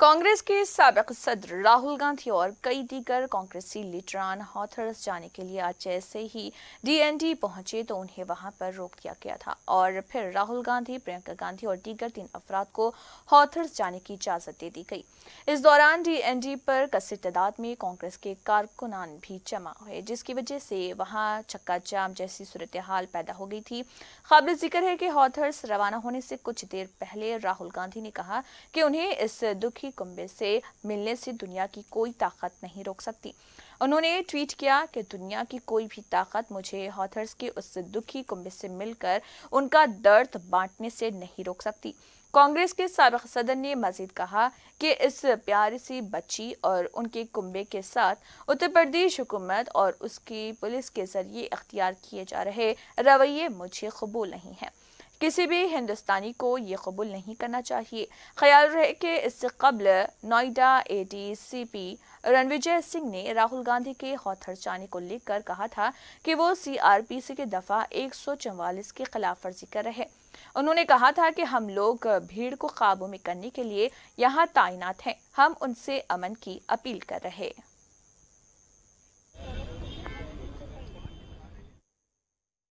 कांग्रेस के सबक सदर राहुल गांधी और कई दीगर कांग्रेसी लीडरान हॉथर्स जाने के लिए आज जैसे ही डीएनडी पहुंचे तो उन्हें वहां पर रोक दिया गया था और फिर राहुल गांधी प्रियंका गांधी और दीगर तीन अफराद को हॉथर्स जाने की इजाजत दे दी गई इस दौरान डीएनडी पर कसर तादाद में कांग्रेस के कारकुनान भी जमा हुए जिसकी वजह से वहाँ चक्का जाम जैसी सूरत हाल पैदा हो गई थी काबिल जिक्र है कि हॉथर्स रवाना होने से कुछ देर पहले राहुल गांधी ने कहा कि उन्हें इस दुखी ही कुंबे से मिलने से दुनिया की कोई ताकत नहीं रोक सकती उन्होंने ट्वीट किया कि दुनिया की कोई भी ताकत मुझे हॉथर्स के उस दुखी कुंबे से मिलकर उनका दर्द बांटने से नहीं रोक सकती कांग्रेस के सबक सदन ने मजीद कहा कि इस प्यारी सी बच्ची और उनके कुंबे के साथ उत्तर प्रदेश हुकूमत और उसकी पुलिस के जरिए अख्तियार किए जा रहे रवैये मुझे कबूल नहीं है किसी भी हिंदुस्तानी को ये कबूल नहीं करना चाहिए ख्याल रहे कि इससे कबल Noida ADCP C P Ranvijay Singh ने राहुल गांधी के चाने को लेकर कहा था कि वो सीआरपीसी के दफा एक सौ चवालीस की खिलाफ वर्जी कर रहे उन्होंने कहा था कि हम लोग भीड़ को काबू में करने के लिए यहाँ तैनात हैं हम उनसे अमन की अपील कर रहे